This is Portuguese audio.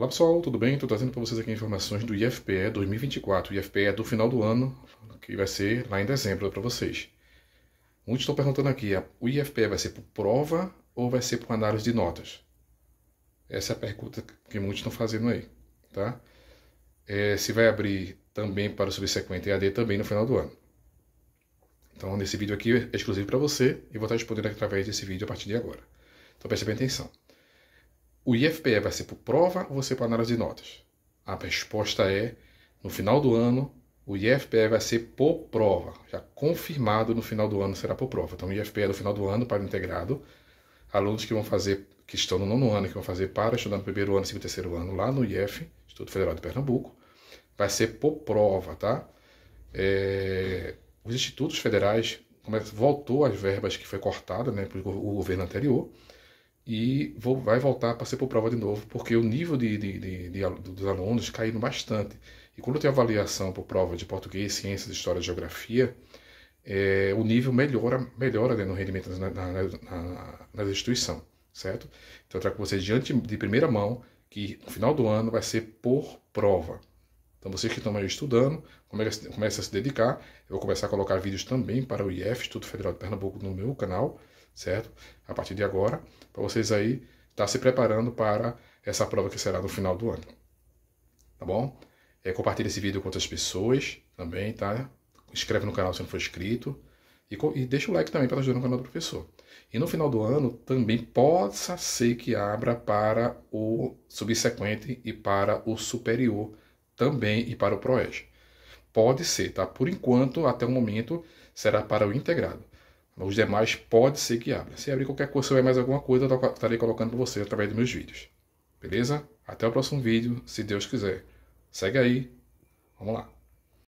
Olá pessoal, tudo bem? Estou trazendo para vocês aqui informações do IFPE 2024, IFPE do final do ano, que vai ser lá em dezembro para vocês. Muitos estão perguntando aqui, o IFPE vai ser por prova ou vai ser por análise de notas? Essa é a pergunta que muitos estão fazendo aí, tá? É, se vai abrir também para o subsequente EAD também no final do ano. Então, nesse vídeo aqui é exclusivo para você e vou estar respondendo através desse vídeo a partir de agora. Então, preste bem atenção. O IFPE vai ser por prova ou vai ser por análise de notas? A resposta é: no final do ano, o IFPE vai ser por prova. Já confirmado no final do ano será por prova. Então, o IFPE é do final do ano para o integrado. Alunos que vão fazer, que estão no nono ano, que vão fazer para estudar no primeiro ano, segundo e terceiro ano, lá no IF, Instituto Federal de Pernambuco, vai ser por prova, tá? É, os institutos federais é voltou às verbas que foi cortada né, pelo governo anterior e vou, vai voltar a ser por prova de novo, porque o nível de, de, de, de dos alunos caiu bastante. E quando tem avaliação por prova de português, ciências, história e geografia, é, o nível melhora, melhora né, no rendimento na, na, na, na instituição, certo? Então eu trago para vocês diante de primeira mão que no final do ano vai ser por prova. Então vocês que estão aí estudando, comecem, comecem a se dedicar. Eu vou começar a colocar vídeos também para o IF, Estudo Federal de Pernambuco, no meu canal certo? A partir de agora, para vocês aí estar tá se preparando para essa prova que será no final do ano. Tá bom? É, compartilhe esse vídeo com outras pessoas também, tá? Inscreve no canal se não for inscrito. E, e deixa o like também para ajudar no canal do professor. E no final do ano também possa ser que abra para o subsequente e para o superior também e para o ProEJ. Pode ser, tá? Por enquanto, até o momento, será para o integrado. Os demais pode ser que abra. Se abrir qualquer coisa, ou mais alguma coisa, eu estarei colocando para você através dos meus vídeos. Beleza? Até o próximo vídeo, se Deus quiser. Segue aí. Vamos lá.